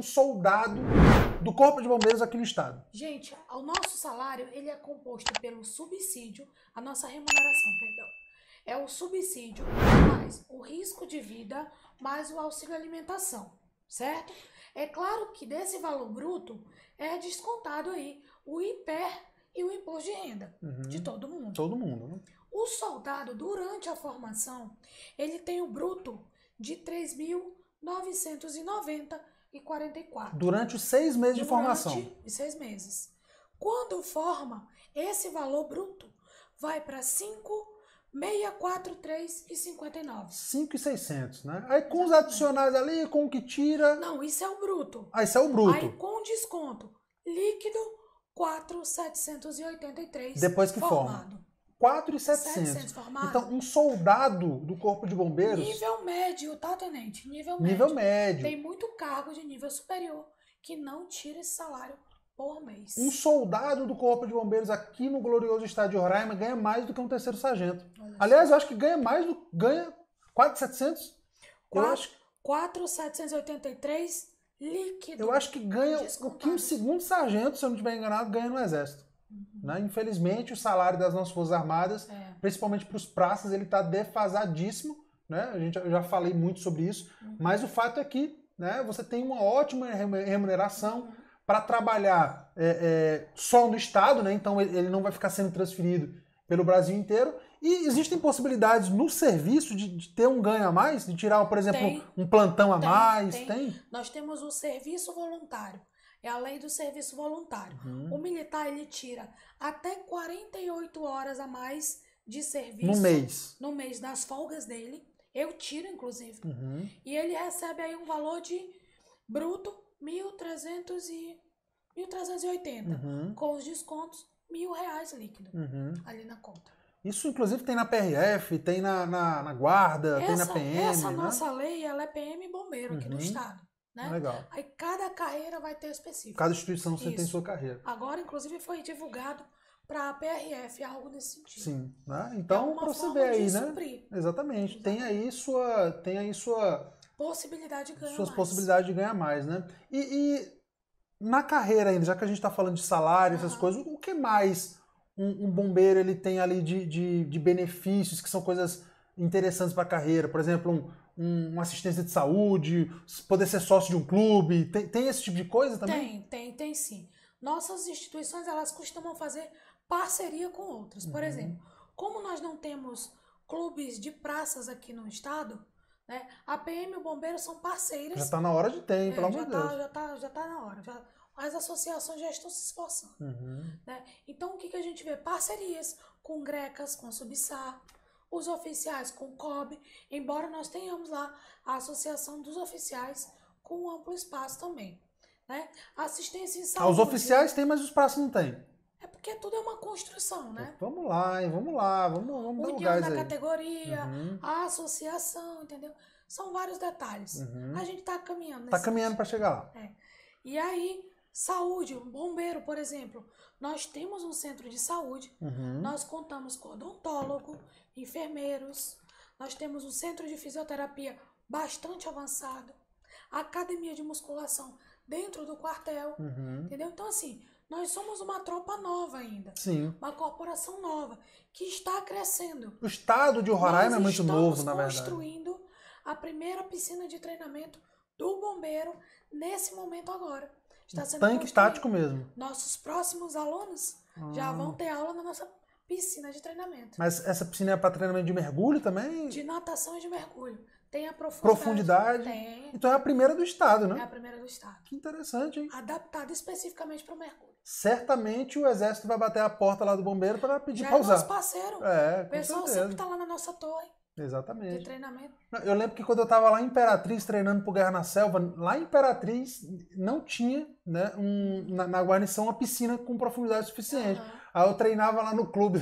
um soldado do Corpo de Bombeiros aqui no estado. Gente, o nosso salário ele é composto pelo subsídio, a nossa remuneração, perdão. É o subsídio mais o risco de vida mais o auxílio alimentação, certo? É claro que desse valor bruto é descontado aí o IPER e o imposto de renda uhum. de todo mundo. Todo mundo, né? O soldado, durante a formação, ele tem o bruto de 3.990 e 44. Durante os seis meses Durante de formação. Os seis meses. Quando forma, esse valor bruto vai para 5, 643 e 59. 5,600, né? Aí com os adicionais ali, com o que tira. Não, isso é o bruto. Ah, isso é o bruto. Aí com desconto líquido, 4,783. Depois que formado. forma. 4,700. Então, um soldado do Corpo de Bombeiros. Nível médio, tá, tenente? Nível médio. Nível médio. Tem muito cargo de nível superior que não tira esse salário por mês. Um soldado do Corpo de Bombeiros aqui no glorioso estado de Roraima ganha mais do que um terceiro sargento. Aliás, eu acho que ganha mais do. ganha 4,700? 4,783 líquido. Eu acho que ganha o que um segundo sargento, se eu não estiver enganado, ganha no Exército. Uhum. Né? Infelizmente, o salário das nossas Forças Armadas, é. principalmente para os praças, ele está defasadíssimo. Né? A gente já falei muito sobre isso, uhum. mas o fato é que né, você tem uma ótima remuneração uhum. para trabalhar é, é, só no Estado, né? então ele não vai ficar sendo transferido pelo Brasil inteiro. E existem possibilidades no serviço de, de ter um ganho a mais, de tirar, por exemplo, tem. um plantão a tem, mais? Tem. tem. Nós temos o serviço voluntário é a lei do serviço voluntário. Uhum. O militar ele tira até 48 horas a mais de serviço no mês, no mês das folgas dele. Eu tiro inclusive. Uhum. E ele recebe aí um valor de bruto 1.300 e 1.380 uhum. com os descontos mil reais líquido uhum. ali na conta. Isso, inclusive, tem na PRF, tem na, na, na Guarda, essa, tem na PM. Essa né? nossa lei ela é PM e bombeiro aqui no uhum. estado. Né? Legal. Aí cada carreira vai ter específico. Cada instituição você Isso. tem sua carreira. Agora, inclusive, foi divulgado para a PRF, algo nesse sentido. Sim, né? É então é proceder aí, né? Exatamente. Exatamente. Tem aí sua, tem aí sua possibilidade de ganhar suas mais. possibilidades de ganhar mais, né? E, e, na carreira ainda, já que a gente está falando de salário, essas uhum. coisas, o que mais um, um bombeiro ele tem ali de, de, de benefícios que são coisas interessantes para a carreira? Por exemplo, um, um, uma assistência de saúde, poder ser sócio de um clube? Tem, tem esse tipo de coisa também? Tem, tem, tem sim. Nossas instituições, elas costumam fazer parceria com outras. Por uhum. exemplo, como nós não temos clubes de praças aqui no estado, né, a PM e o Bombeiro são parceiras. Já está na hora de ter, é, pelo amor de tá, Deus. já está já tá na hora. Já, as associações já estão se esforçando. Uhum. Né? Então, o que, que a gente vê? Parcerias com grecas, com subsar, os oficiais com o COB, embora nós tenhamos lá a associação dos oficiais com um amplo espaço também. Né? Assistência em ah, saúde. os oficiais têm, mas os praças não têm. É porque tudo é uma construção, né? Então, vamos lá, hein? vamos lá, vamos, vamos dar O gás da categoria, uhum. a associação, entendeu? São vários detalhes. Uhum. A gente está caminhando. Está caminhando para chegar lá. É. E aí, Saúde, um bombeiro, por exemplo. Nós temos um centro de saúde, uhum. nós contamos com odontólogo, enfermeiros, nós temos um centro de fisioterapia bastante avançado, academia de musculação dentro do quartel, uhum. entendeu? Então, assim, nós somos uma tropa nova ainda. Sim. Uma corporação nova, que está crescendo. O estado de Roraima é muito novo, na verdade. construindo a primeira piscina de treinamento do bombeiro nesse momento agora. Está sendo tanque estático mesmo. Nossos próximos alunos ah. já vão ter aula na nossa piscina de treinamento. Mas essa piscina é para treinamento de mergulho também? De natação e de mergulho. Tem a profundidade. Profundidade. Tem. Então é a primeira do estado, né? É a primeira do estado. Que interessante, hein? Adaptada especificamente para o mergulho. Certamente o exército vai bater a porta lá do bombeiro para pedir Já pausar. É nosso parceiro. É, com O pessoal certeza. sempre está lá na nossa torre Exatamente. De treinamento. Eu lembro que quando eu estava lá em Imperatriz treinando pro Guerra na Selva, lá em Imperatriz não tinha, né, um, na, na guarnição uma piscina com profundidade suficiente. Uhum. Aí eu treinava lá no clube,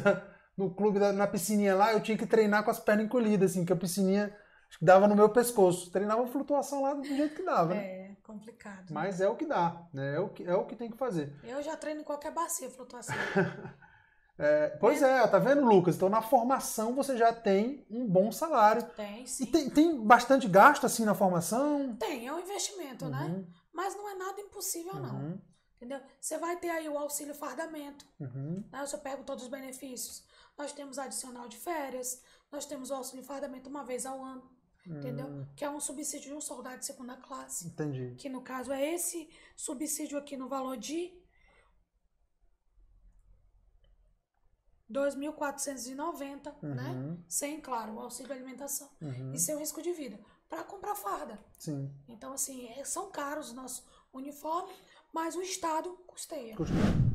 no clube da, na piscininha lá, eu tinha que treinar com as pernas encolhidas, assim, que a piscininha que dava no meu pescoço. Treinava flutuação lá do jeito que dava, né? É, complicado. Né? Mas né? é o que dá, né? É o que, é o que tem que fazer. Eu já treino em qualquer bacia flutuação. É, pois é, tá vendo, Lucas? Então, na formação você já tem um bom salário. Tem, sim. E tem, tem bastante gasto, assim, na formação? Tem, é um investimento, né? uhum. né? Mas não é nada impossível, uhum. não. Entendeu? Você vai ter aí o auxílio fardamento. Uhum. Né? Eu só pego todos os benefícios. Nós temos adicional de férias, nós temos o auxílio fardamento uma vez ao ano. Entendeu? Hum. Que é um subsídio de um soldado de segunda classe. Entendi. Que no caso é esse subsídio aqui no valor de 2.490, uhum. né? Sem, claro, o auxílio alimentação uhum. e seu risco de vida para comprar farda. Sim. Então, assim, é, são caros os nossos uniformes, mas o Estado custeia. custeia.